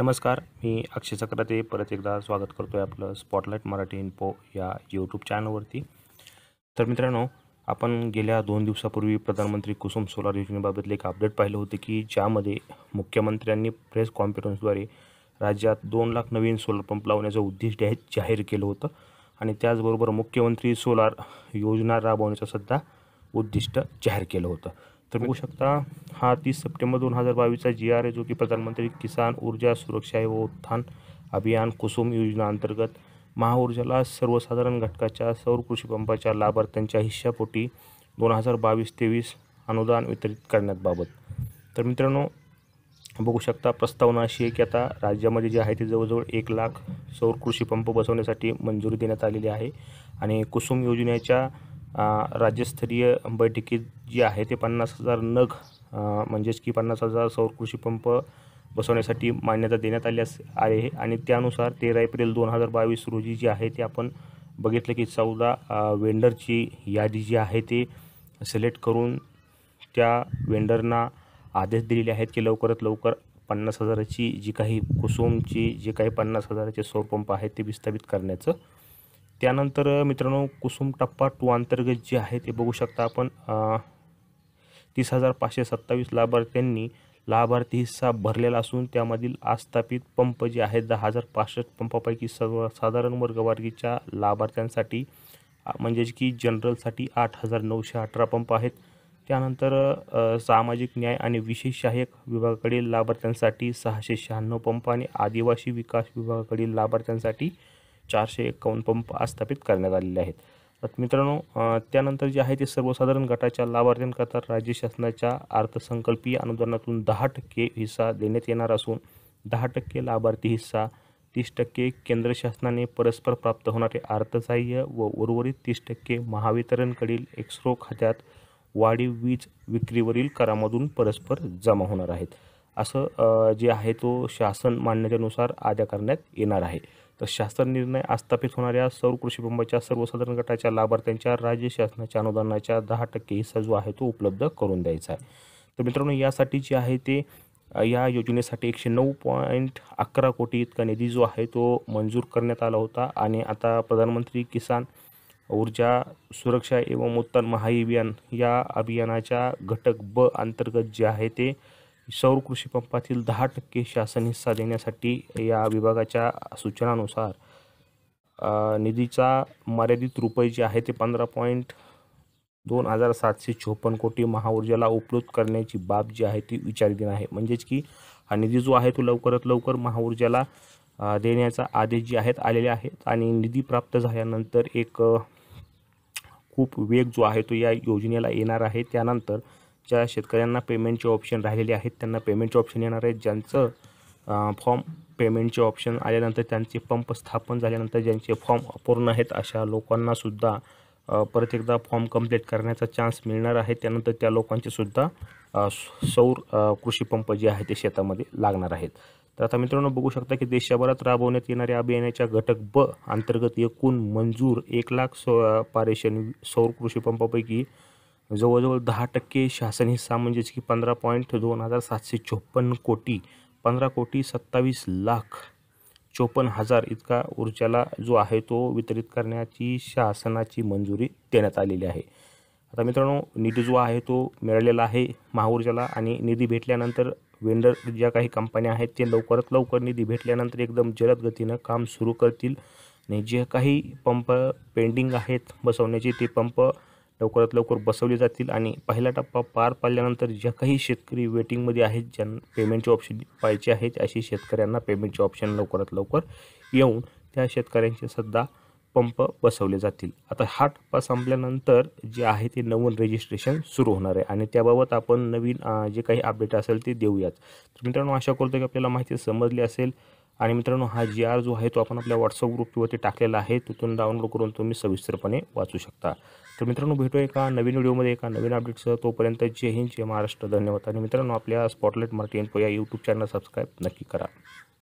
नमस्कार मी अक्षय चक्राते परत एकदा स्वागत करतो आहे आपलं स्पॉटलाईट मराठी इन्फो या यूट्यूब चॅनलवरती तर मित्रांनो आपण गेल्या दोन दिवसापूर्वी प्रधानमंत्री कुसुम सोलार योजनेबाबतले एक अपडेट पाहिलं होते की ज्यामध्ये मुख्यमंत्र्यांनी प्रेस कॉन्फरन्सद्वारे राज्यात दोन लाख नवीन सोलर पंप लावण्याचं उद्दिष्ट जाहीर केलं होतं आणि त्याचबरोबर मुख्यमंत्री सोलार योजना राबवण्याचं सुद्धा उद्दिष्ट जाहीर केलं होतं तर बघू शकता हा तीस सप्टेंबर दोन हजार बावीसचा जी आर आहे जो की प्रधानमंत्री किसान ऊर्जा सुरक्षा व उत्थान अभियान कुसुम योजना अंतर्गत महाऊर्जाला सर्वसाधारण घटकाच्या सौर कृषीपंपाच्या लाभार्थ्यांच्या हिश्शापोटी दोन हजार बावीस तेवीस अनुदान वितरित करण्याबाबत तर मित्रांनो बघू शकता प्रस्तावना अशी आहे की आता राज्यामध्ये जे आहे ते जवळजवळ एक लाख सौर कृषी पंप बसवण्यासाठी मंजुरी देण्यात आलेली आहे आणि कुसुम योजनेच्या राज्यस्तरीय बैठकीत जी आहे ते पन्नास हजार नग म्हणजेच की पन्नास हजार सौर कृषी पंप बसवण्यासाठी मान्यता देण्यात आली आहे आणि त्यानुसार तेरा एप्रिल दोन हजार बावीस रोजी जी आहे ते आपण बघितलं की चौदा वेंडरची यादी जी आहे ती सिलेक्ट करून त्या वेंडरना आदेश दिलेले आहेत की लवकरात लवकर पन्नास हजाराची जी काही कुसुमची जे काही पन्नास हजाराचे सौरपंप आहेत ते विस्थापित करण्याचं त्यानंतर मित्रांनो कुसुम टप्पा टू अंतर्गत जे आहे ते बघू शकता आपण तीस हजार पाचशे सत्तावीस लाभार्थ्यांनी लाभार्थी हिस्सा भरलेला असून त्यामधील आस्थापित पंप जे आहेत दहा हजार पासष्ट पंपापैकी सर्व साधारण वर्गवर्गीच्या लाभार्थ्यांसाठी म्हणजेच की जनरलसाठी आठ हजार नऊशे अठरा पंप आहेत त्यानंतर सामाजिक न्याय आणि विशेष सहाय्यक विभागाकडील लाभार्थ्यांसाठी सहाशे शहाण्णव पंप आणि आदिवासी विकास विभागाकडील लाभार्थ्यांसाठी चारशे एकावन्न पंप आस्थापित करण्यात आलेले आहेत मित्रांनो त्यानंतर जे आहे ते सर्वसाधारण गटाच्या लाभार्थ्यांकरता राज्य शासनाच्या अर्थसंकल्पीय अनुदानातून दहा टक्के हिस्सा देण्यात येणार असून दहा टक्के लाभार्थी हिस्सा तीस टक्के केंद्र शासनाने परस्पर प्राप्त होणारे अर्थसहाय्य व उर्वरित तीस टक्के महावितरणकडील एक्स्रो खात्यात वाढीव वीज विक्रीवरील करामधून परस्पर जमा होणार आहेत असं जे आहे तो शासन मान्यतेनुसार आद्या करण्यात येणार आहे तर शासन निर्णय आस्थापित होणाऱ्या सौर कृषी पंपाच्या सर्वसाधारण गटाच्या लाभार्थ्यांच्या राज्य शासनाच्या अनुदानाच्या दहा टक्के हिस्सा जो आहे तो उपलब्ध करून द्यायचा आहे तर मित्रांनो यासाठी जे आहे ते या योजनेसाठी एकशे नऊ पॉईंट अकरा कोटी इतका निधी जो आहे तो मंजूर करण्यात आला होता आणि आता प्रधानमंत्री किसान ऊर्जा सुरक्षा एवं उत्तर महाअभियान या अभियानाच्या घटक ब अंतर्गत जे आहे ते सौर कृषी पंपातील दहा टक्के शासन हिस्सा देण्यासाठी या विभागाच्या सूचनानुसार निधीचा मर्यादित रुपये जे आहे ते पंधरा पॉईंट दोन हजार सातशे चोपन्न कोटी महाऊर्जाला उपलब्ध करण्याची बाब जी आहे ती विचारधीन आहे म्हणजेच की हा निधी जो आहे तो लवकरात लवकर महाऊर्जाला देण्याचा आदेश जे आहेत आलेले आहेत आणि निधी प्राप्त झाल्यानंतर एक खूप वेग जो आहे तो या योजनेला येणार आहे त्यानंतर ज्या शेतकऱ्यांना पेमेंटचे ऑप्शन राहिलेले आहेत त्यांना पेमेंटचे ऑप्शन येणार आहेत ज्यांचं फॉर्म पेमेंटचे ऑप्शन आल्यानंतर त्यांचे पंप स्थापन झाल्यानंतर ज्यांचे फॉर्म अपूर्ण आहेत अशा लोकांनासुद्धा परत एकदा फॉर्म कंप्लीट करण्याचा चान्स मिळणार आहे त्यानंतर त्या लोकांचेसुद्धा सौर कृषी पंप जे आहे ते शेतामध्ये लागणार आहेत तर आता मित्रांनो बघू शकता की देशभरात राबवण्यात येणाऱ्या अभियानाच्या घटक ब अंतर्गत एकूण मंजूर एक लाख सो पारेषण सौर कृषी पंपापैकी जवळजवळ दहा टक्के शासन हिस्सा म्हणजेच की पंधरा पॉईंट दोन हजार सातशे चोपन्न कोटी पंधरा कोटी सत्तावीस लाख चोपन्न हजार इतका ऊर्जाला जो आहे तो वितरित करण्याची शासनाची मंजुरी देण्यात आलेली आहे आता मित्रांनो निधी जो आहे तो मिळालेला आहे महाऊर्जाला आणि निधी भेटल्यानंतर वेंडर ज्या काही कंपन्या आहेत ते लवकरात लवकर निधी भेटल्यानंतर एकदम जलद गतीनं काम सुरू करतील आणि जे काही पंप पेंडिंग आहेत बसवण्याचे ते पंप लवकरात लवकर बसवले जातील आणि पहिला टप्पा पार पाडल्यानंतर ज्या काही शेतकरी वेटिंगमध्ये आहेत ज्यां पेमेंटचे ऑप्शन पाहिजे आहेत अशी शेतकऱ्यांना पेमेंटचे ऑप्शन लवकरात लवकर येऊन त्या शेतकऱ्यांचे सध्या पंप बसवले जातील आता हा टप्पा संपल्यानंतर जे आहे ते नवीन रजिस्ट्रेशन सुरू होणार आहे आणि त्याबाबत आपण नवीन जे काही अपडेट असेल ते देऊयात तर मित्रांनो आशा करतो की आपल्याला माहिती समजली असेल आणि मित्रांनो हा जी आर जो आहे तो आपण आपल्या व्हॉट्सअप ग्रुपवरती टाकलेला आहे तिथून डाउनलोड करून तुम्ही सविस्तरपणे वाचू शकता तर मित्रांनो भेटू एका नवीन व्हिडिओमध्ये एका नवीन अपडेटसह तोपर्यंत जय हिंद जय महाराष्ट्र धन्यवाद आणि मित्रांनो आपल्या स्पॉटलाईट मराठी इन्फो या यूट्यूब चॅनल सबस्क्राईब नक्की करा